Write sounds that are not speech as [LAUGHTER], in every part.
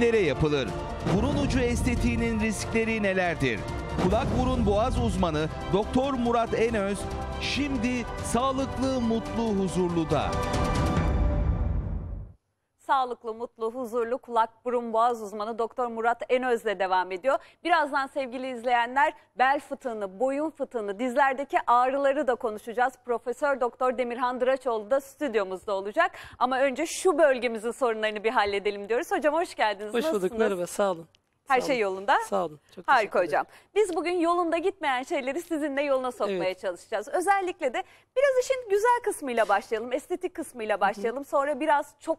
kimlere yapılır? Burun ucu estetiğinin riskleri nelerdir? Kulak burun boğaz uzmanı Doktor Murat Enöz şimdi sağlıklı, mutlu, huzurlu da sağlıklı, mutlu, huzurlu kulak, burun, boğaz uzmanı Doktor Murat Enöz'le devam ediyor. Birazdan sevgili izleyenler bel fıtığını, boyun fıtığını, dizlerdeki ağrıları da konuşacağız. Profesör Doktor Demirhan Dıraçoğlu da stüdyomuzda olacak. Ama önce şu bölgemizin sorunlarını bir halledelim diyoruz. Hocam hoş geldiniz. Hoş bulduk. Merhaba. Sağ olun. Her şey yolunda. Sağ olun. Çok Harika hocam. Biz bugün yolunda gitmeyen şeyleri sizinle yoluna sokmaya evet. çalışacağız. Özellikle de biraz işin güzel kısmıyla başlayalım, estetik kısmıyla başlayalım. Sonra biraz çok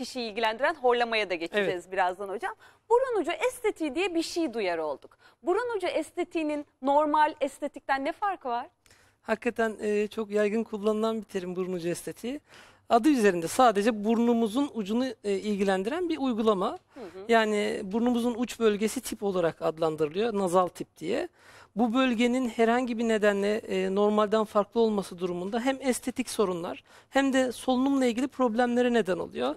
kişiyi ilgilendiren horlamaya da geçeceğiz evet. birazdan hocam. Burun ucu estetiği diye bir şey duyar olduk. Burun ucu estetiğinin normal estetikten ne farkı var? Hakikaten e, çok yaygın kullanılan bir terim burun ucu estetiği. Adı üzerinde sadece burnumuzun ucunu e, ilgilendiren bir uygulama. Hı hı. Yani burnumuzun uç bölgesi tip olarak adlandırılıyor. Nazal tip diye bu bölgenin herhangi bir nedenle e, normalden farklı olması durumunda hem estetik sorunlar hem de solunumla ilgili problemlere neden oluyor.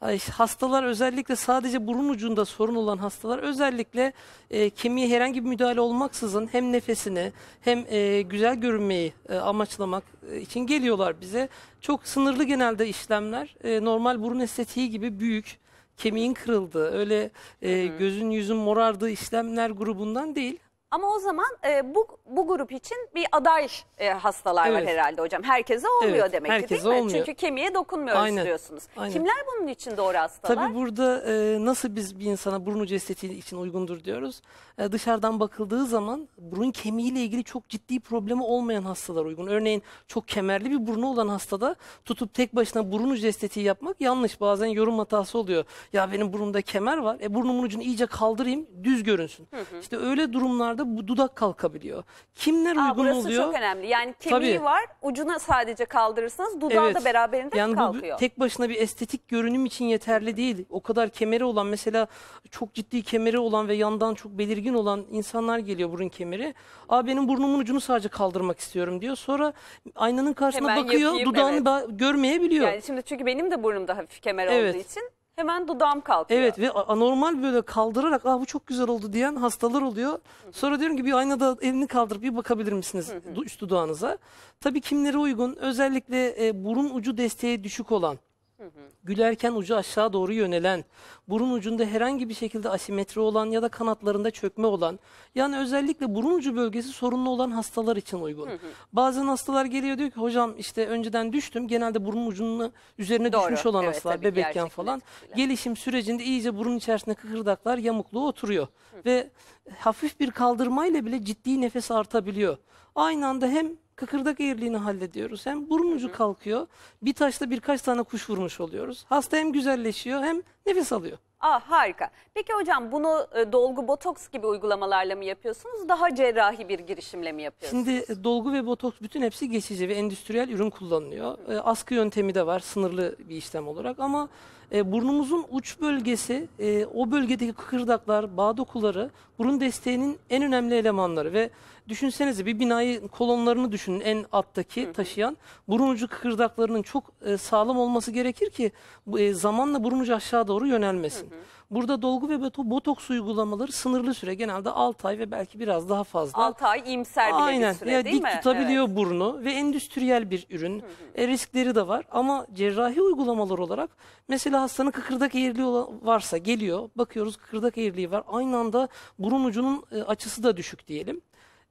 Ay, Hastalar özellikle sadece burun ucunda sorun olan hastalar özellikle e, kemiğe herhangi bir müdahale olmaksızın hem nefesini hem e, güzel görünmeyi e, amaçlamak e, için geliyorlar bize. Çok sınırlı genelde işlemler e, normal burun estetiği gibi büyük kemiğin kırıldığı öyle e, gözün yüzün morardığı işlemler grubundan değil. Ama o zaman e, bu bu grup için bir aday e, hastalar var herhalde hocam. Herkese olmuyor Evet, demek ki herkese değil mi? Çünkü kemiğe dokunmuyoruz Aynen, diyorsunuz. aynen. Kimler bunun için doğru hastalar? Tabii burada e, nasıl biz bir insana burun ucu estetiği için uygundur diyoruz. E, dışarıdan bakıldığı zaman burun kemiğiyle ilgili çok ciddi problemi olmayan hastalar uygun. Örneğin çok kemerli bir burnu olan hastada tutup tek başına burun ucu estetiği yapmak yanlış. Bazen yorum hatası oluyor. Ya benim burunda kemer var. E burnumun ucunu iyice kaldırayım düz görünsün. İşte öyle durumlarda hastalarda bu dudak kalkabiliyor. Kimler Aa, uygun burası oluyor? çok önemli. Yani kemiği Tabii. var ucuna sadece kaldırırsanız dudağı da beraberinde yani kalkıyor. Bu tek başına bir estetik görünüm için yeterli değil. O kadar kemeri olan mesela çok ciddi kemeri olan ve yandan çok belirgin olan insanlar geliyor burun kemeri. Aa benim burnumun ucunu sadece kaldırmak istiyorum diyor. Sonra aynanın karşısına Hemen bakıyor yapayım, dudağını evet. ba- görmeyebiliyor. Yani şimdi çünkü benim de burnumda hafif kemer Evet. olduğu için hemen dudağım kalkıyor. Evet ve anormal böyle kaldırarak Aa, ah, bu çok güzel oldu diyen hastalar oluyor. Sonra diyorum ki bir aynada elini kaldırıp bir bakabilir misiniz hı üst dudağınıza? Tabii kimlere uygun özellikle e, burun ucu desteği düşük olan Gülerken ucu aşağı doğru yönelen, burun ucunda herhangi bir şekilde asimetri olan ya da kanatlarında çökme olan, yani özellikle burun ucu bölgesi sorunlu olan hastalar için uygun. Bazen hastalar geliyor diyor ki hocam işte önceden düştüm, genelde burun ucunun üzerine doğru. düşmüş olan evet, hastalar bebekken falan. Etkili. Gelişim sürecinde iyice burun içerisinde kıkırdaklar yamukluğu oturuyor hı. ve hafif bir kaldırmayla bile ciddi nefes artabiliyor. Aynı anda hem kıkırdak eğriliğini hallediyoruz. Hem burun ucu kalkıyor. Bir taşla birkaç tane kuş vurmuş oluyoruz. Hasta hem güzelleşiyor hem nefes alıyor. Aa, harika. Peki hocam bunu e, dolgu botoks gibi uygulamalarla mı yapıyorsunuz? Daha cerrahi bir girişimle mi yapıyorsunuz? Şimdi e, dolgu ve botoks bütün hepsi geçici ve endüstriyel ürün kullanılıyor. E, askı yöntemi de var sınırlı bir işlem olarak ama e, burnumuzun uç bölgesi, e, o bölgedeki kıkırdaklar, bağ dokuları burun desteğinin en önemli elemanları ve düşünsenize bir binayı kolonlarını düşünün en alttaki taşıyan burun ucu kıkırdaklarının çok e, sağlam olması gerekir ki e, zamanla burun ucu aşağı doğru yönelmesin. Hı hı. Burada dolgu ve botoks uygulamaları sınırlı süre genelde 6 ay ve belki biraz daha fazla. 6 ay imser bile Aynen. bir süre ya, değil dik mi? Dik tutabiliyor evet. burnu ve endüstriyel bir ürün. Hı hı. E, riskleri de var ama cerrahi uygulamalar olarak mesela hastanın kıkırdak eğriliği varsa geliyor bakıyoruz kıkırdak eğriliği var. Aynı anda burun ucunun e, açısı da düşük diyelim.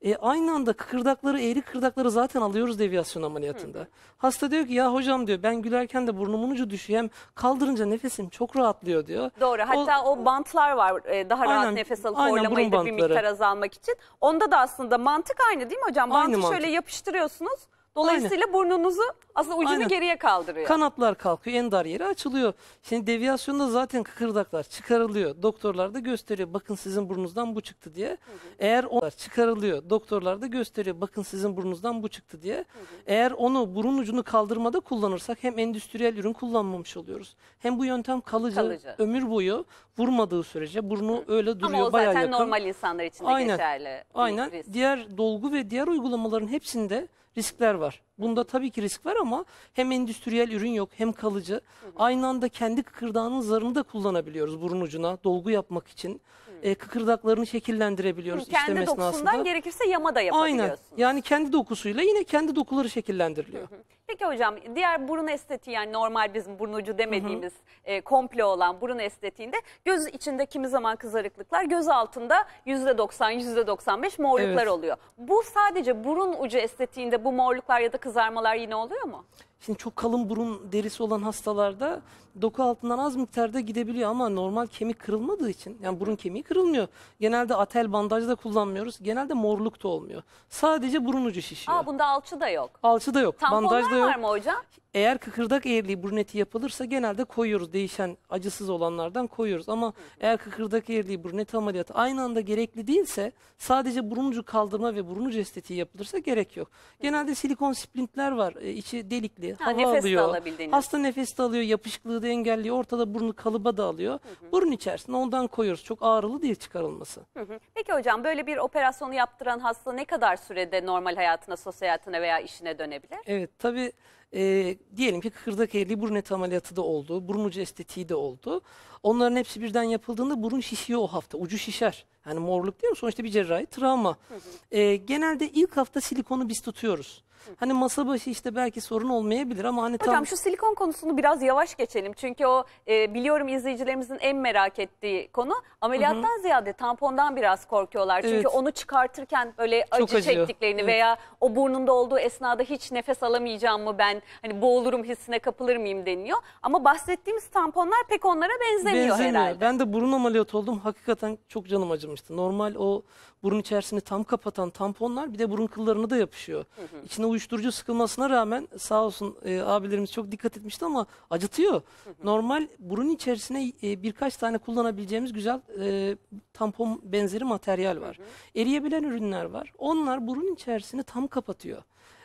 E, aynı anda kıkırdakları, eğri kıkırdakları zaten alıyoruz deviyasyon ameliyatında. Hı. Hasta diyor ki ya hocam diyor ben gülerken de burnumun ucu düşüyor hem kaldırınca nefesim çok rahatlıyor diyor. Doğru hatta o, o bantlar var e, daha aynen, rahat nefes alıp aynen, horlamayı da bir miktar azalmak için. Onda da aslında mantık aynı değil mi hocam? Bantı aynı şöyle mantık. yapıştırıyorsunuz Dolayısıyla burnunuzu aslında ucunu Aynen. geriye kaldırıyor. Kanatlar kalkıyor, en dar yeri açılıyor. Şimdi deviyasyonda zaten kıkırdaklar çıkarılıyor. Doktorlar da gösteriyor. Bakın sizin burnunuzdan bu çıktı diye. Eğer onlar çıkarılıyor. Doktorlar da gösteriyor. Bakın sizin burnunuzdan bu çıktı diye. Eğer onu burun ucunu kaldırmada kullanırsak hem endüstriyel ürün kullanmamış oluyoruz. Hem bu yöntem kalıcı, Kalıcı. ömür boyu vurmadığı sürece burnu öyle duruyor Ama o zaten normal insanlar için de Aynen. geçerli. Aynen. Diğer dolgu ve diğer uygulamaların hepsinde riskler var. Bunda tabii ki risk var ama hem endüstriyel ürün yok hem kalıcı. Hı hı. Aynı anda kendi kıkırdağının zarını da kullanabiliyoruz burun ucuna dolgu yapmak için e, kıkırdaklarını şekillendirebiliyoruz Kendi işlem dokusundan gerekirse yama da Aynen. Yani kendi dokusuyla yine kendi dokuları şekillendiriliyor. Peki hocam diğer burun estetiği yani normal bizim burnucu demediğimiz e, komple olan burun estetiğinde göz içinde kimi zaman kızarıklıklar göz altında %90 %95 morluklar Evet. oluyor. Bu sadece burun ucu estetiğinde bu morluklar ya da kızarmalar yine oluyor mu? Şimdi çok kalın burun derisi olan hastalarda doku altından az miktarda gidebiliyor ama normal kemik kırılmadığı için yani burun kemiği kırılmıyor. Genelde atel bandajı da kullanmıyoruz. Genelde morluk da olmuyor. Sadece burun ucu şişiyor. Aa bunda alçı da yok. Alçı da yok. Tamponlar bandaj da yok. var mı hocam? Eğer kıkırdak eğriliği burun eti yapılırsa genelde koyuyoruz. Değişen acısız olanlardan koyuyoruz. Ama hı hı. eğer kıkırdak eğriliği burun eti ameliyatı aynı anda gerekli değilse sadece burun ucu kaldırma ve burun ucu estetiği yapılırsa gerek yok. Genelde silikon splintler var. E, içi delikli, Ha, hava nefes alıyor. alabildiğiniz. Hasta nefes de alıyor, yapışıklığı da engelliyor. Ortada burnu kalıba da alıyor. Hı hı. Burun içerisinde ondan koyuyoruz. Çok ağrılı değil çıkarılması. Hı hı. Peki hocam böyle bir operasyonu yaptıran hasta ne kadar sürede normal hayatına, sosyal hayatına veya işine dönebilir? Evet tabii e, diyelim ki kıkırdak eğriliği burun eti ameliyatı da oldu, burun ucu estetiği de oldu. Onların hepsi birden yapıldığında burun şişiyor o hafta, ucu şişer. Yani morluk değil mi? Sonuçta bir cerrahi travma. Hı hı. E, genelde ilk hafta silikonu biz tutuyoruz. Hani masa başı işte belki sorun olmayabilir ama hani Hocam şu silikon konusunu biraz yavaş geçelim. Çünkü o e, biliyorum izleyicilerimizin en merak ettiği konu ameliyattan Hı -hı. ziyade tampondan biraz korkuyorlar. Çünkü evet. onu çıkartırken böyle acı Çok çektiklerini evet. veya o burnunda olduğu esnada hiç nefes alamayacağım mı ben hani boğulurum hissine kapılır mıyım deniyor Ama bahsettiğimiz tamponlar pek onlara benzemiyor, benzemiyor. herhalde. Ben de burun ameliyat oldum. Hakikaten çok canım acımıştı. Normal o burun içerisini tam kapatan tamponlar bir de burun kıllarına da yapışıyor. Hı hı. İçine uyuşturucu sıkılmasına rağmen sağ olsun e, abilerimiz çok dikkat etmişti ama acıtıyor. Hı hı. Normal burun içerisine e, birkaç tane kullanabileceğimiz güzel e, tampon benzeri materyal var. Hı hı. Eriyebilen ürünler var. Onlar burun içerisini tam kapatıyor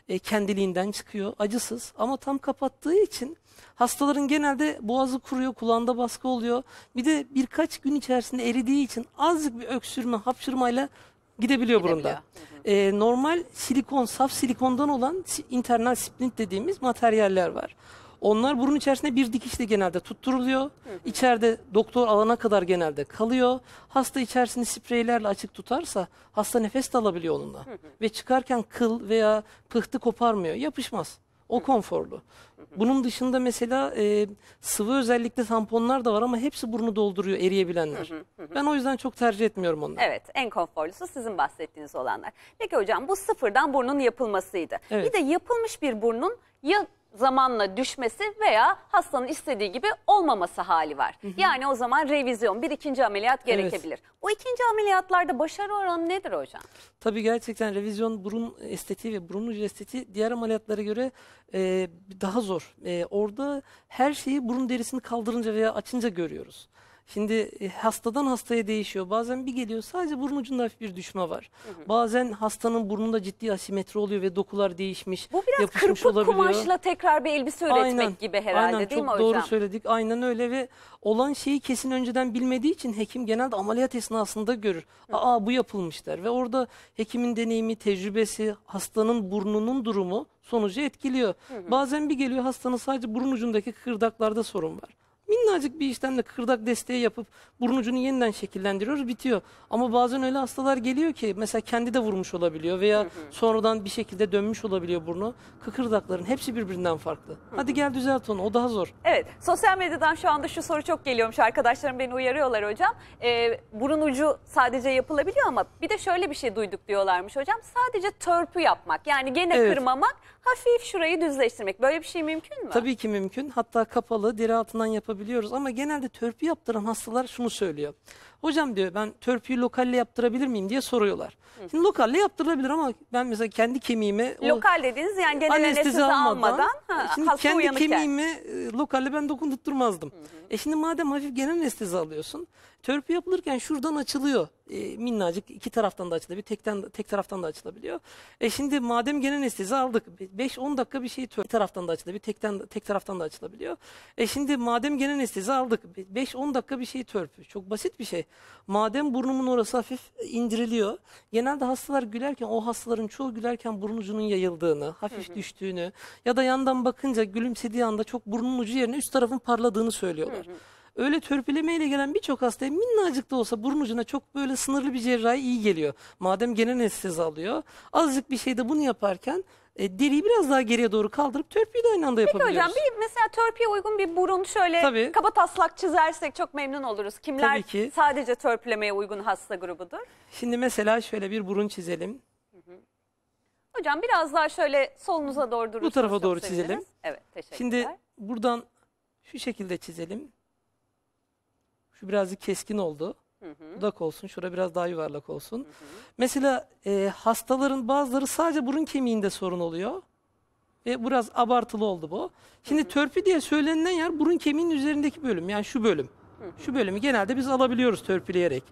e, kendiliğinden çıkıyor acısız ama tam kapattığı için hastaların genelde boğazı kuruyor kulağında baskı oluyor bir de birkaç gün içerisinde eridiği için azıcık bir öksürme hapşırmayla Gidebiliyor burundan. Ee, normal silikon, saf silikondan olan internal splint dediğimiz materyaller var. Onlar burun içerisinde bir dikişle genelde tutturuluyor. İçeride doktor alana kadar genelde kalıyor. Hasta içerisini spreylerle açık tutarsa hasta nefes de alabiliyor onunla. Ve çıkarken kıl veya pıhtı koparmıyor, yapışmaz. O konforlu. Bunun dışında mesela e, sıvı özellikle tamponlar da var ama hepsi burnu dolduruyor eriyebilenler. ben o yüzden çok tercih etmiyorum onları. Evet en konforlusu sizin bahsettiğiniz olanlar. Peki hocam bu sıfırdan burnun yapılmasıydı. Evet. Bir de yapılmış bir burnun ya zamanla düşmesi veya hastanın istediği gibi olmaması hali var. Hı hı. Yani o zaman revizyon, bir ikinci ameliyat gerekebilir. Evet. O ikinci ameliyatlarda başarı oranı nedir hocam? Tabii gerçekten revizyon burun estetiği ve burun ucu estetiği diğer ameliyatlara göre e, daha zor. E, orada her şeyi burun derisini kaldırınca veya açınca görüyoruz. Şimdi e, hastadan hastaya değişiyor. Bazen bir geliyor sadece burun ucunda hafif bir düşme var. Hı hı. Bazen hastanın burnunda ciddi asimetri oluyor ve dokular değişmiş, Bu biraz yapışmış kırpık olabiliyor. kumaşla tekrar bir elbise üretmek aynen, gibi herhalde aynen, değil mi hocam? Aynen çok doğru söyledik. Aynen öyle ve olan şeyi kesin önceden bilmediği için hekim genelde ameliyat esnasında görür. Hı. Aa bu yapılmış der ve orada hekimin deneyimi, tecrübesi, hastanın burnunun durumu sonucu etkiliyor. Hı hı. Bazen bir geliyor hastanın sadece burun ucundaki kırdaklarda sorun var. Minnacık bir işlemle kırdak desteği yapıp burun ucunu yeniden şekillendiriyoruz bitiyor. Ama bazen öyle hastalar geliyor ki mesela kendi de vurmuş olabiliyor veya sonradan bir şekilde dönmüş olabiliyor burnu. Kıkırdakların hepsi birbirinden farklı. Hadi gel düzelt onu o daha zor. Evet sosyal medyadan şu anda şu soru çok geliyormuş arkadaşlarım beni uyarıyorlar hocam. Ee, burun ucu sadece yapılabiliyor ama bir de şöyle bir şey duyduk diyorlarmış hocam. Sadece törpü yapmak yani gene Evet. kırmamak hafif şurayı düzleştirmek böyle bir şey mümkün mü? Tabii ki mümkün. Hatta kapalı deri altından yapabiliyoruz yapabiliyoruz ama genelde törpü yaptıran hastalar şunu söylüyor. Hocam diyor ben törpüyü lokalle yaptırabilir miyim diye soruyorlar. Şimdi lokalle yaptırılabilir ama ben mesela kendi kemiğimi Lokal dediniz yani genel anestezi almadan, almadan ha, e, şimdi kendi uyanıkken. kemiğimi e, lokalle ben dokundurtturmazdım. Hı hı. E şimdi madem hafif genel anestezi alıyorsun törpü yapılırken şuradan açılıyor. E, minnacık iki taraftan da açılabiliyor. Tekten, tek taraftan da açılabiliyor. E şimdi madem genel anestezi aldık. 5-10 dakika bir şey törpü iki taraftan da açılabiliyor. Tekten, tek taraftan da açılabiliyor. E şimdi madem genel anestezi aldık. 5-10 dakika bir şey törpü. Çok basit bir şey. Madem burnumun orası hafif indiriliyor. Genelde hastalar gülerken o hastaların çoğu gülerken burun ucunun yayıldığını, hafif hı hı. düştüğünü ya da yandan bakınca gülümsediği anda çok burnun ucu yerine üst tarafın parladığını söylüyorlar. Hı hı. Öyle törpülemeyle gelen birçok hastaya minnacık da olsa burun ucuna çok böyle sınırlı bir cerrahi iyi geliyor. Madem genel anestezi alıyor. Azıcık bir şey de bunu yaparken e, deriyi biraz daha geriye doğru kaldırıp törpüyü de aynı anda Peki hocam bir mesela törpüye uygun bir burun şöyle Tabii. kaba taslak çizersek çok memnun oluruz. Kimler Tabii ki. sadece törpülemeye uygun hasta grubudur? Şimdi mesela şöyle bir burun çizelim. Hocam biraz daha şöyle solunuza doğru bu tarafa doğru çizelim. Evet teşekkürler. Şimdi buradan şu şekilde çizelim. Şu birazcık keskin oldu. Hı Dudak olsun, şura biraz daha yuvarlak olsun. Hı hı. Mesela e, hastaların bazıları sadece burun kemiğinde sorun oluyor. Ve biraz abartılı oldu bu. Şimdi hı hı. törpü diye söylenilen yer burun kemiğinin üzerindeki bölüm. Yani şu bölüm. Hı hı. Şu bölümü genelde biz alabiliyoruz törpüleyerek.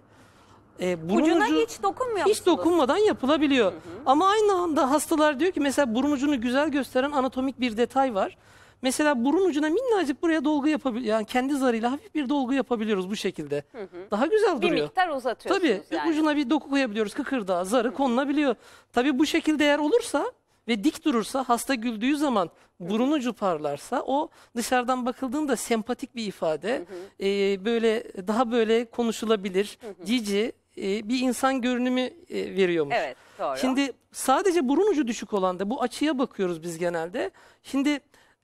E, burun Ucuna hiç dokunmuyor Hiç dokunmadan yapılabiliyor. Hı hı. Ama aynı anda hastalar diyor ki mesela burun ucunu güzel gösteren anatomik bir detay var. Mesela burun ucuna minnacık buraya dolgu yapabiliyoruz Yani kendi zarıyla hafif bir dolgu yapabiliyoruz bu şekilde. Hı hı. Daha güzel duruyor. Bir miktar uzatıyorsunuz Tabii yani. E, ucuna bir doku koyabiliyoruz. Kıkırdağı, zarı hı hı. konulabiliyor. Tabii bu şekilde eğer olursa ve dik durursa hasta güldüğü zaman burun ucu parlarsa o dışarıdan bakıldığında sempatik bir ifade. Hı hı. E, böyle daha böyle konuşulabilir. Hı hı. Cici e, bir insan görünümü e, veriyormuş. Evet doğru. Şimdi sadece burun ucu düşük olan da bu açıya bakıyoruz biz genelde. Şimdi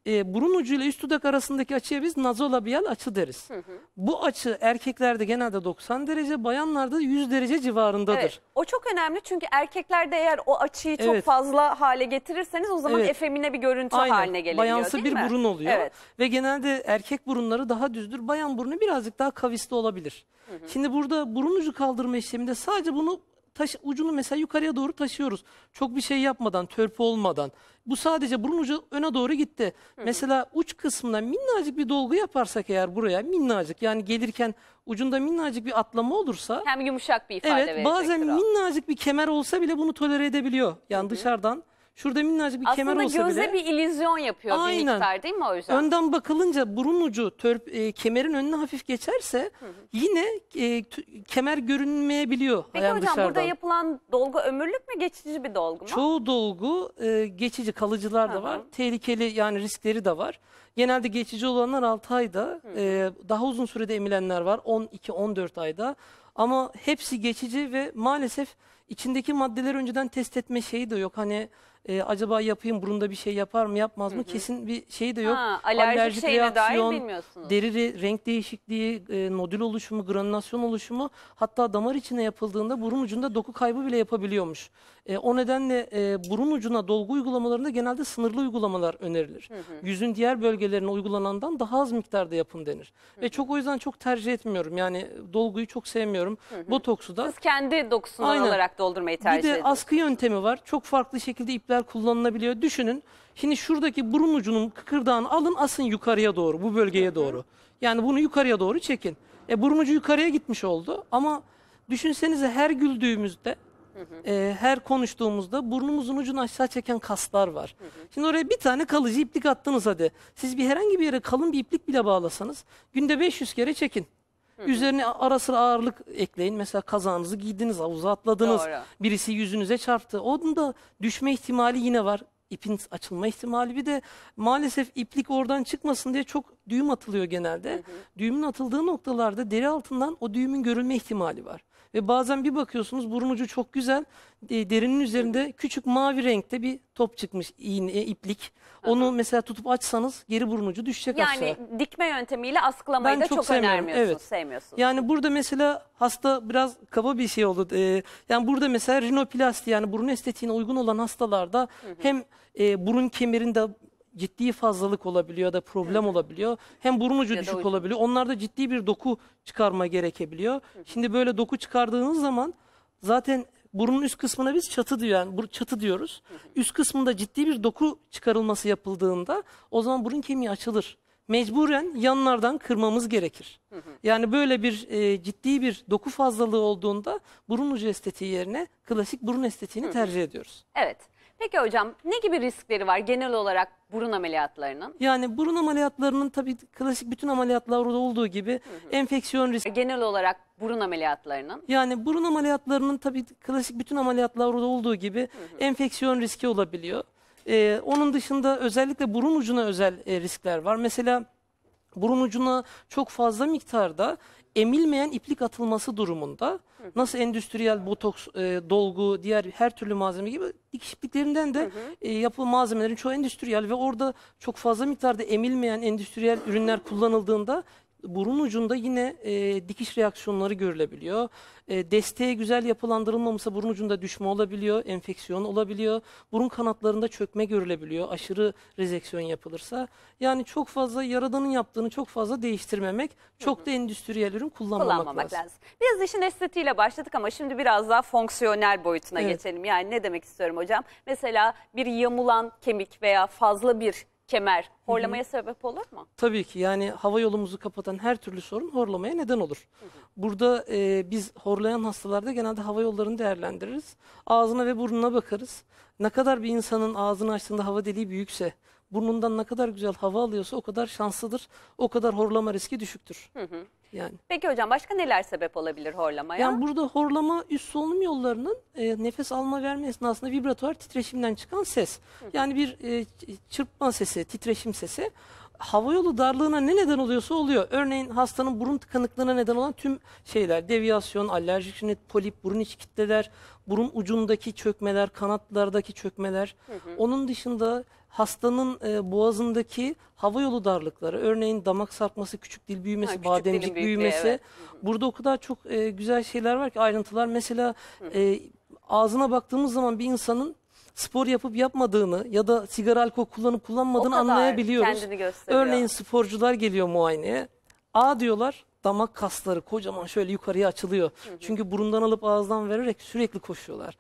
e, burun ucuyla üst dudak arasındaki açıya biz nazolabial açı deriz. Hı hı. Bu açı erkeklerde genelde 90 derece, bayanlarda 100 derece civarındadır. Evet, o çok önemli çünkü erkeklerde eğer o açıyı evet. çok fazla hale getirirseniz o zaman evet. efemine bir görüntü Aynen. haline gelebiliyor Bayansı değil bir mi? burun oluyor evet. ve genelde erkek burunları daha düzdür, bayan burnu birazcık daha kavisli olabilir. Hı hı. Şimdi burada burun ucu kaldırma işleminde sadece bunu taş, ucunu mesela yukarıya doğru taşıyoruz. Çok bir şey yapmadan, törpü olmadan. Bu sadece burun ucu öne doğru gitti. Hı hı. Mesela uç kısmına minnacık bir dolgu yaparsak eğer buraya minnacık yani gelirken ucunda minnacık bir atlama olursa. Hem yumuşak bir ifade Evet bazen o. minnacık bir kemer olsa bile bunu tolere edebiliyor. Yani hı hı. dışarıdan Şurada minnacık bir kemer olsa bile. Aslında göze bir illüzyon yapıyor aynen. bir miktar değil mi o yüzden? Önden bakılınca burun ucu törp, e, kemerin önüne hafif geçerse hı hı. yine e, kemer görünmeyebiliyor. Peki hocam dışarıdan. burada yapılan dolgu ömürlük mü geçici bir dolgu mu? Çoğu dolgu e, geçici kalıcılar da var. Hı hı. Tehlikeli yani riskleri de var. Genelde geçici olanlar 6 ayda, e, daha uzun sürede emilenler var 12-14 ayda. Ama hepsi geçici ve maalesef içindeki maddeler önceden test etme şeyi de yok. Hani e, acaba yapayım burunda bir şey yapar mı yapmaz mı kesin bir şey de yok. Ha, alerjik şeyine dair bilmiyorsunuz. deri re- renk değişikliği, e, nodül oluşumu, granülasyon oluşumu hatta damar içine yapıldığında burun ucunda doku kaybı bile yapabiliyormuş. E, o nedenle e, burun ucuna dolgu uygulamalarında genelde sınırlı uygulamalar önerilir. Hı hı. Yüzün diğer bölgelerine uygulanandan daha az miktarda yapın denir. Hı hı. Ve çok o yüzden çok tercih etmiyorum. Yani dolguyu çok sevmiyorum. Hı hı. Botoksu da. Siz kendi dokusundan Aynen. olarak doldurmayı tercih ediyorsunuz. Bir de askı yöntemi var. Çok farklı şekilde ipler kullanılabiliyor. Düşünün. Şimdi şuradaki burun ucunun kıkırdağını alın asın yukarıya doğru bu bölgeye doğru. Yani bunu yukarıya doğru çekin. E burun ucu yukarıya gitmiş oldu ama düşünsenize her güldüğümüzde hı E, her konuştuğumuzda burnumuzun ucunu aşağı çeken kaslar var. Hı hı. Şimdi oraya bir tane kalıcı iplik attınız hadi. Siz bir herhangi bir yere kalın bir iplik bile bağlasanız günde 500 kere çekin. Hı hı. Üzerine ara sıra ağırlık ekleyin. Mesela kazağınızı giydiniz, havuza atladınız. Doğru. Birisi yüzünüze çarptı. Onun da düşme ihtimali yine var ipin açılma ihtimali bir de maalesef iplik oradan çıkmasın diye çok düğüm atılıyor genelde. Hı hı. Düğümün atıldığı noktalarda deri altından o düğümün görülme ihtimali var. Ve bazen bir bakıyorsunuz burun ucu çok güzel. E, derinin üzerinde küçük mavi renkte bir top çıkmış iğne, e, iplik. Onu mesela tutup açsanız geri burun ucu düşecek aşağı. Yani dikme yöntemiyle askılamayı Ben da çok, çok önermiyorsunuz, evet. sevmiyorsunuz. Yani burada mesela hasta biraz kaba bir şey oldu. Ee, yani burada mesela rinoplasti yani burun estetiğine uygun olan hastalarda hem e, burun kemerinde ciddi fazlalık olabiliyor ya da problem olabiliyor. Hem burun ucu Ya da düşük olabiliyor. Onlarda ciddi bir doku çıkarma gerekebiliyor. Şimdi böyle doku çıkardığınız zaman zaten burunun üst kısmına biz çatı diyor yani çatı diyoruz. Üst kısmında ciddi bir doku çıkarılması yapıldığında o zaman burun kemiği açılır. Mecburen yanlardan kırmamız gerekir. Yani böyle bir e, ciddi bir doku fazlalığı olduğunda burun ucu estetiği yerine klasik burun estetiğini tercih ediyoruz. Evet. Peki hocam ne gibi riskleri var genel olarak burun ameliyatlarının? Yani burun ameliyatlarının tabii klasik bütün ameliyatlarda olduğu gibi enfeksiyon riski. Genel olarak burun ameliyatlarının. Yani burun ameliyatlarının tabii klasik bütün ameliyatlarda olduğu gibi enfeksiyon riski olabiliyor. Ee, onun dışında özellikle burun ucuna özel e, riskler var. Mesela burun ucuna çok fazla miktarda emilmeyen iplik atılması durumunda nasıl endüstriyel botoks, e, dolgu, diğer her türlü malzeme gibi dikiş ipliklerinden de e, yapılan malzemelerin çoğu endüstriyel ve orada çok fazla miktarda emilmeyen endüstriyel ürünler kullanıldığında burun ucunda yine e, dikiş reaksiyonları görülebiliyor. E, desteğe güzel yapılandırılmamışsa burun ucunda düşme olabiliyor, enfeksiyon olabiliyor. Burun kanatlarında çökme görülebiliyor aşırı rezeksiyon yapılırsa. Yani çok fazla yaradanın yaptığını çok fazla değiştirmemek, çok da endüstriyel ürün kullanmamak, kullanmamak lazım. lazım. Biraz işin estetiğiyle başladık ama şimdi biraz daha fonksiyonel boyutuna Evet. geçelim. Yani ne demek istiyorum hocam? Mesela bir yamulan kemik veya fazla bir kemer horlamaya sebep olur mu? Tabii ki yani hava yolumuzu kapatan her türlü sorun horlamaya neden olur. Burada e, biz horlayan hastalarda genelde hava yollarını değerlendiririz. Ağzına ve burnuna bakarız. Ne kadar bir insanın ağzını açtığında hava deliği büyükse, burnundan ne kadar güzel hava alıyorsa o kadar şanslıdır. O kadar horlama riski düşüktür. Hı hı. Yani. Peki hocam başka neler sebep olabilir horlamaya? Yani burada horlama üst solunum yollarının e, nefes alma verme esnasında vibratuar titreşimden çıkan ses. Hı. Yani bir e, çırpma sesi, titreşim sesi hava yolu darlığına ne neden oluyorsa oluyor. Örneğin hastanın burun tıkanıklığına neden olan tüm şeyler, deviyasyon, alerjik rinit, polip, burun iç kitleler, burun ucundaki çökmeler, kanatlardaki çökmeler. Hı hı. Onun dışında hastanın e, boğazındaki hava yolu darlıkları, örneğin damak sarkması, küçük dil büyümesi, ha, küçük bademcik büyümesi. Evet. Burada o kadar çok e, güzel şeyler var ki ayrıntılar. Mesela e, ağzına baktığımız zaman bir insanın spor yapıp yapmadığını ya da sigara alkol kullanıp kullanmadığını anlayabiliyoruz. Örneğin sporcular geliyor muayeneye. A diyorlar damak kasları kocaman şöyle yukarıya açılıyor. Hı hı. Çünkü burundan alıp ağızdan vererek sürekli koşuyorlar.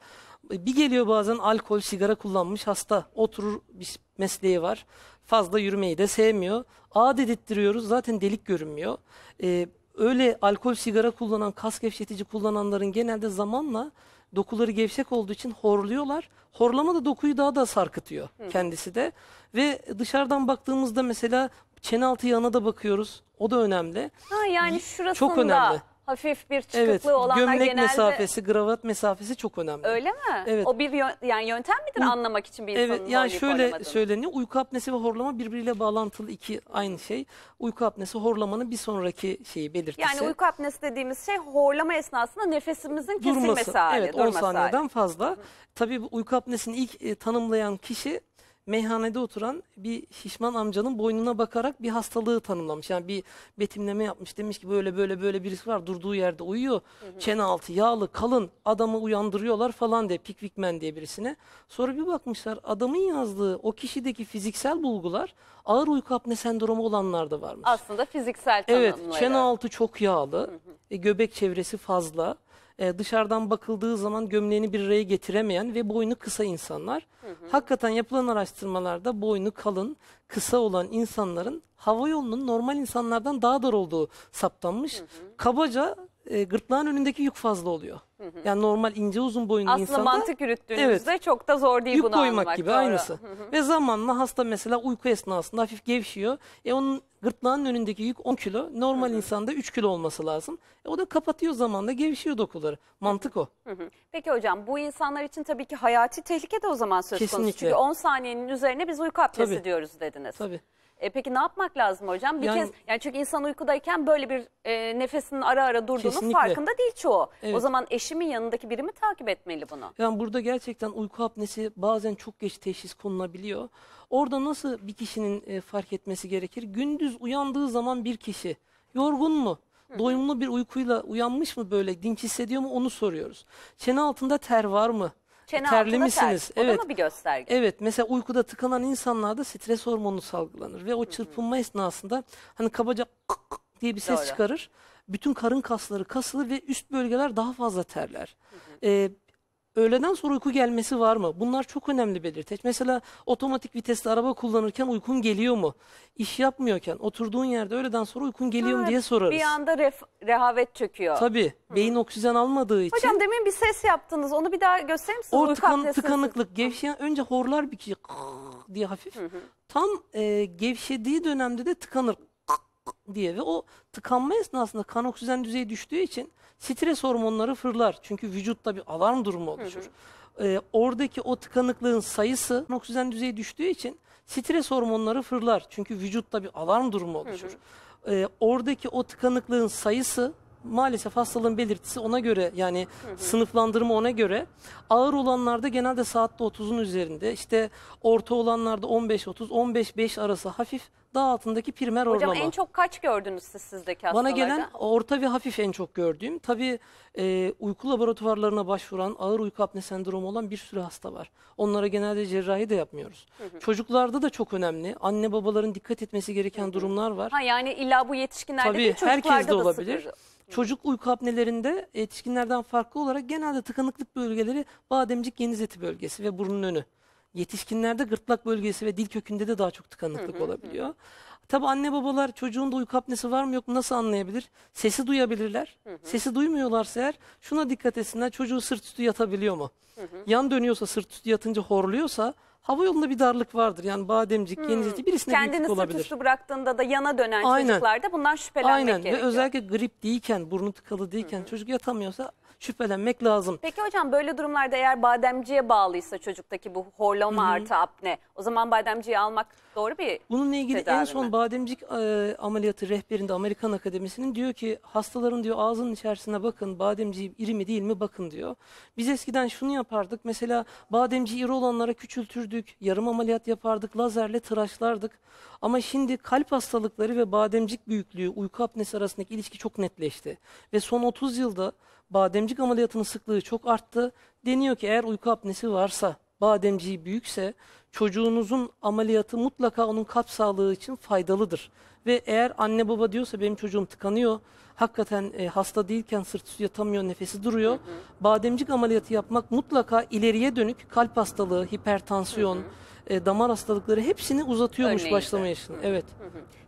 Bir geliyor bazen alkol, sigara kullanmış hasta oturur bir mesleği var. Fazla yürümeyi de sevmiyor. A dedirttiriyoruz zaten delik görünmüyor. Ee, öyle alkol sigara kullanan, kas gevşetici kullananların genelde zamanla dokuları gevşek olduğu için horluyorlar. Horlama da dokuyu daha da sarkıtıyor Hı. kendisi de. Ve dışarıdan baktığımızda mesela çene altı yana da bakıyoruz. O da önemli. Ha yani şurasında Çok önemli hafif bir çıkıklığı evet, olanlar gömlek genelde... mesafesi, gravat mesafesi çok önemli. Öyle mi? Evet. O bir yön, yani yöntem midir U anlamak için bir insanın Evet yani şöyle söyleniyor. Uyku apnesi ve horlama birbiriyle bağlantılı iki aynı şey. Uyku apnesi horlamanın bir sonraki şeyi belirtisi. Yani uyku apnesi dediğimiz şey horlama esnasında nefesimizin kesilmesi Durması, hali. Evet 10 saniyeden hali. fazla. Hı. Tabii bu uyku apnesini ilk e, tanımlayan kişi meyhanede oturan bir şişman amcanın boynuna bakarak bir hastalığı tanımlamış. Yani bir betimleme yapmış. Demiş ki böyle böyle böyle birisi var durduğu yerde uyuyor. Hı hı. Çene altı yağlı kalın adamı uyandırıyorlar falan diye Pikvikmen diye birisine. Sonra bir bakmışlar adamın yazdığı o kişideki fiziksel bulgular ağır uyku apne sendromu olanlarda varmış. Aslında fiziksel tanımları. Evet çene altı çok yağlı. Hı hı. E, göbek çevresi fazla e, dışarıdan bakıldığı zaman gömleğini bir araya getiremeyen ve boynu kısa insanlar. Hı hı. Hakikaten yapılan araştırmalarda boynu kalın, kısa olan insanların hava yolunun normal insanlardan daha dar olduğu saptanmış. Hı hı. Kabaca e, gırtlağın önündeki yük fazla oluyor. Hı hı. Yani normal ince uzun boyunlu Aslında insanda. Aslında mantık yürüttüğünüzde evet, çok da zor değil yük bunu koymak anlamak. gibi doğru. aynısı. Hı hı. Ve zamanla hasta mesela uyku esnasında hafif gevşiyor. E onun gırtlağın önündeki yük 10 kilo. Normal hı hı. insanda 3 kilo olması lazım. E o da kapatıyor zamanla gevşiyor dokuları. Mantık o. Hı hı. Peki hocam bu insanlar için tabii ki hayati tehlike de o zaman söz Kesinlikle. konusu. Çünkü 10 saniyenin üzerine biz uyku apnesi tabii. diyoruz dediniz. Tabii. E, peki ne yapmak lazım hocam? Bir yani, kez yani çünkü insan uykudayken böyle bir e, nefesinin ara ara durduğunun kesinlikle. farkında değil çoğu. Evet. O zaman eşimin yanındaki biri mi takip etmeli bunu? Yani burada gerçekten uyku apnesi bazen çok geç teşhis konulabiliyor. Orada nasıl bir kişinin e, fark etmesi gerekir? Gündüz uyandığı zaman bir kişi yorgun mu? Doyumlu bir uykuyla uyanmış mı böyle dinç hissediyor mu onu soruyoruz. Çene altında ter var mı? Çene terli misiniz? Evet. O da mı bir gösterge? Evet. Mesela uykuda tıkanan insanlarda stres hormonu salgılanır ve o çırpınma esnasında hani kabaca kık kık diye bir ses Doğru. çıkarır. Bütün karın kasları kasılır ve üst bölgeler daha fazla terler. Hı hı. Ee, öğleden sonra uyku gelmesi var mı? Bunlar çok önemli belirteç. Mesela otomatik vitesli araba kullanırken uykun geliyor mu? İş yapmıyorken oturduğun yerde öğleden sonra uykun geliyor mu diye sorarız. Bir anda ref, rehavet çöküyor. Tabii. Beyin oksijen almadığı için. Hocam demin bir ses yaptınız. Onu bir daha göstereyim misiniz? O tıkan, tıkanıklık, gevşeyen önce horlar bir kişi [LAUGHS] diye hafif. Tam e, gevşediği dönemde de tıkanır [LAUGHS] diye ve o tıkanma esnasında kan oksijen düzeyi düştüğü için Stres hormonları fırlar. Çünkü vücutta bir alarm durumu oluşur. Hı ee, oradaki o tıkanıklığın sayısı oksijen düzeyi düştüğü için stres hormonları fırlar. Çünkü vücutta bir alarm durumu oluşur. Hı ee, oradaki o tıkanıklığın sayısı maalesef hastalığın belirtisi ona göre yani sınıflandırma ona göre ağır olanlarda genelde saatte 30'un üzerinde işte orta olanlarda 15-30 15-5 arası hafif daha altındaki primer Hocam orlama. en çok kaç gördünüz siz sizdeki hastalarda? Bana gelen orta ve hafif en çok gördüğüm. Tabii e, uyku laboratuvarlarına başvuran ağır uyku apne sendromu olan bir sürü hasta var. Onlara genelde cerrahi de yapmıyoruz. Hı hı. Çocuklarda da çok önemli. Anne babaların dikkat etmesi gereken durumlar var. Ha, yani illa bu yetişkinlerde Tabii, değil çocuklarda herkes de olabilir. Sıkır. Çocuk uyku apnelerinde yetişkinlerden farklı olarak genelde tıkanıklık bölgeleri bademcik geniz eti bölgesi ve burnun önü. Yetişkinlerde gırtlak bölgesi ve dil kökünde de daha çok tıkanıklık olabiliyor. Tabi anne babalar çocuğun da uyku apnesi var mı yok mu nasıl anlayabilir? Sesi duyabilirler. Sesi duymuyorlarsa eğer şuna dikkat etsinler. Çocuğu sırt üstü yatabiliyor mu? Yan dönüyorsa sırt üstü yatınca horluyorsa Hava yolunda bir darlık vardır. Yani bademcik, hmm. yeniceci birisine Kendini büyüklük olabilir. Kendini bıraktığında da yana dönen Aynen. çocuklarda bundan şüphelenmek Aynen. gerekiyor. Aynen ve özellikle grip değilken, burnu tıkalı değilken hmm. çocuk yatamıyorsa şüphelenmek lazım. Peki hocam böyle durumlarda eğer bademciye bağlıysa çocuktaki bu horlama Hı artı apne o zaman bademciyi almak doğru bir Bununla ilgili en son mi? bademcik e, ameliyatı rehberinde Amerikan Akademisi'nin diyor ki hastaların diyor ağzının içerisine bakın bademciği iri mi değil mi bakın diyor. Biz eskiden şunu yapardık mesela bademciği iri olanlara küçültürdük sürdük, yarım ameliyat yapardık, lazerle tıraşlardık. Ama şimdi kalp hastalıkları ve bademcik büyüklüğü, uyku apnesi arasındaki ilişki çok netleşti. Ve son 30 yılda bademcik ameliyatının sıklığı çok arttı. Deniyor ki eğer uyku apnesi varsa bademciği büyükse çocuğunuzun ameliyatı mutlaka onun kalp sağlığı için faydalıdır. Ve eğer anne baba diyorsa benim çocuğum tıkanıyor, hakikaten e, hasta değilken sırt üstü yatamıyor, nefesi duruyor. Hı hı. Bademcik ameliyatı yapmak mutlaka ileriye dönük kalp hastalığı, hipertansiyon, hı hı e, damar hastalıkları hepsini uzatıyormuş Örneğin başlama yaşını. Evet.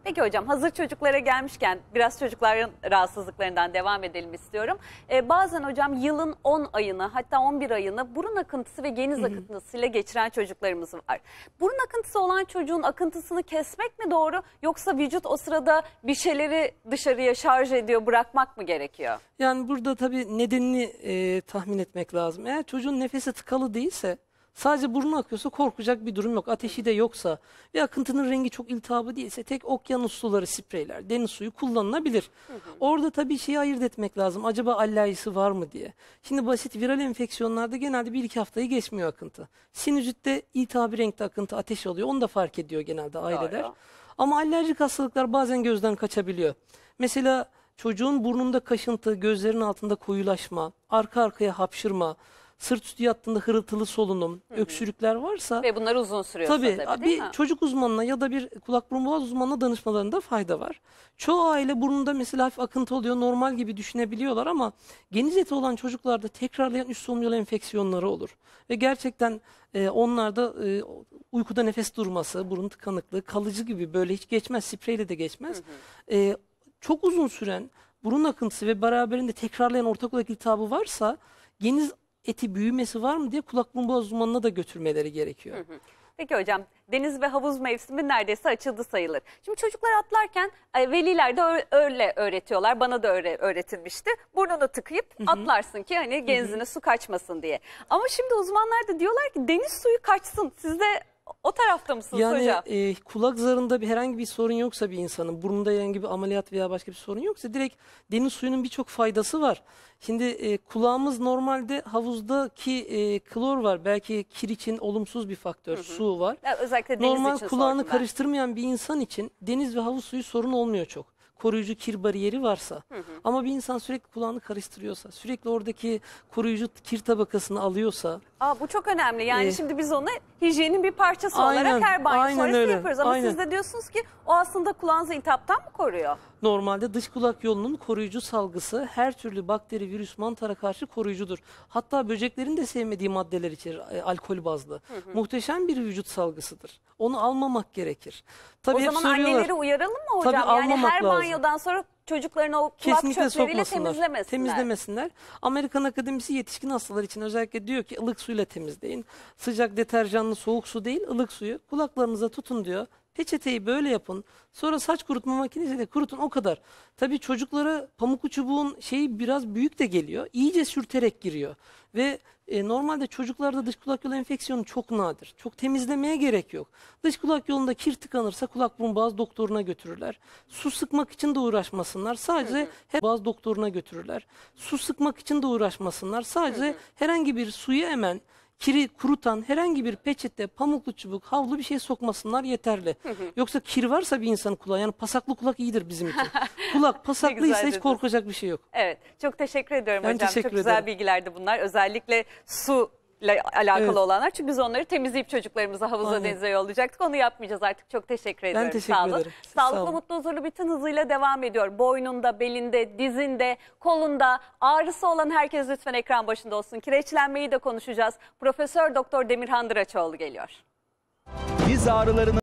Peki hocam hazır çocuklara gelmişken biraz çocukların rahatsızlıklarından devam edelim istiyorum. Ee, bazen hocam yılın 10 ayını hatta 11 ayını burun akıntısı ve geniz akıntısıyla geçiren çocuklarımız var. Burun akıntısı olan çocuğun akıntısını kesmek mi doğru yoksa vücut o sırada bir şeyleri dışarıya şarj ediyor bırakmak mı gerekiyor? Yani burada tabii nedenini e, tahmin etmek lazım. Eğer çocuğun nefesi tıkalı değilse Sadece burnu akıyorsa korkacak bir durum yok. Ateşi de yoksa ve akıntının rengi çok iltihabı değilse tek okyanus suları spreyler, deniz suyu kullanılabilir. Hı hı. Orada tabii şeyi ayırt etmek lazım. Acaba alerjisi var mı diye. Şimdi basit viral enfeksiyonlarda genelde bir iki haftayı geçmiyor akıntı. Sinüzitte iltihabı renkte akıntı ateş alıyor. Onu da fark ediyor genelde aileler. Ya Ama alerjik hastalıklar bazen gözden kaçabiliyor. Mesela çocuğun burnunda kaşıntı, gözlerin altında koyulaşma, arka arkaya hapşırma, sırt üstü yattığında hırıltılı solunum, Hı -hı. öksürükler varsa ve bunlar uzun sürüyor. tabii, tabii bir mi? çocuk uzmanına ya da bir kulak burun boğaz uzmanına danışmalarında fayda var. Çoğu aile burnunda mesela hafif akıntı oluyor, normal gibi düşünebiliyorlar ama geniz eti olan çocuklarda tekrarlayan üst solunum yolu enfeksiyonları olur. Ve gerçekten e, onlarda e, uykuda nefes durması, burun tıkanıklığı kalıcı gibi böyle hiç geçmez, spreyle de geçmez. E, çok uzun süren burun akıntısı ve beraberinde tekrarlayan ortak olarak iltihabı varsa geniz eti büyümesi var mı diye kulaklığın burun boğaz uzmanına da götürmeleri gerekiyor. Peki hocam deniz ve havuz mevsimi neredeyse açıldı sayılır. Şimdi çocuklar atlarken e, veliler de öyle öğretiyorlar. Bana da öyle öğretilmişti. Burnunu tıkayıp atlarsın ki hani genzine su kaçmasın diye. Ama şimdi uzmanlar da diyorlar ki deniz suyu kaçsın. Siz de o tarafta mısınız yani, hocam? Yani e, kulak zarında bir herhangi bir sorun yoksa bir insanın, burnunda herhangi bir ameliyat veya başka bir sorun yoksa direkt deniz suyunun birçok faydası var. Şimdi e, kulağımız normalde havuzdaki e, klor var. Belki kir için olumsuz bir faktör, hı hı. su var. Ya, özellikle deniz Normal için kulağını karıştırmayan bir insan için deniz ve havuz suyu sorun olmuyor çok koruyucu kir bariyeri varsa hı hı. ama bir insan sürekli kulağını karıştırıyorsa, sürekli oradaki koruyucu kir tabakasını alıyorsa. Aa, bu çok önemli. Yani e, şimdi biz onu hijyenin bir parçası aynen, olarak her banyo sonrası öyle, yapıyoruz. Ama aynen. siz de diyorsunuz ki o aslında kulağınızı iltihaptan mı koruyor? Normalde dış kulak yolunun koruyucu salgısı her türlü bakteri, virüs, mantara karşı koruyucudur. Hatta böceklerin de sevmediği maddeler içerir e, alkol bazlı. Hı hı. Muhteşem bir vücut salgısıdır. Onu almamak gerekir. Tabii o zaman soruyorlar. anneleri uyaralım mı hocam? Tabii yani almamak her lazım. banyodan sonra çocukların o kulak Kesinlikle çöpleriyle temizlemesinler. Temizlemesinler. Amerikan Akademisi yetişkin hastalar için özellikle diyor ki ılık suyla temizleyin. Sıcak deterjanlı soğuk su değil ılık suyu kulaklarınıza tutun diyor. Peçeteyi böyle yapın. Sonra saç kurutma makinesiyle kurutun o kadar. Tabii çocuklara pamuklu çubuğun şeyi biraz büyük de geliyor. İyice sürterek giriyor. Ve e, normalde çocuklarda dış kulak yolu enfeksiyonu çok nadir. Çok temizlemeye gerek yok. Dış kulak yolunda kir tıkanırsa kulak burun bazı doktoruna götürürler. Su sıkmak için de uğraşmasınlar. Sadece evet. her doktoruna götürürler. Su sıkmak için de uğraşmasınlar. Sadece herhangi bir suyu hemen kiri kurutan herhangi bir peçete, pamuklu çubuk, havlu bir şey sokmasınlar yeterli. Hı hı. Yoksa kir varsa bir insan kulağı yani pasaklı kulak iyidir bizim için. [LAUGHS] kulak pasaklıysa hiç korkacak bir şey yok. Evet çok teşekkür ediyorum ben hocam. Teşekkür çok ederim. güzel bilgilerdi bunlar. Özellikle su ile alakalı evet. olanlar. Çünkü biz onları temizleyip çocuklarımızı havuza Aynen. denize yollayacaktık. Onu yapmayacağız artık. Çok teşekkür ediyorum. Ben teşekkür Sağ ederim. Sağlıklı, Sağ mutlu, huzurlu bütün hızıyla devam ediyor. Boynunda, belinde, dizinde, kolunda ağrısı olan herkes lütfen ekran başında olsun. Kireçlenmeyi de konuşacağız. Profesör Doktor Demirhan Dıraçoğlu geliyor. Diz ağrılarını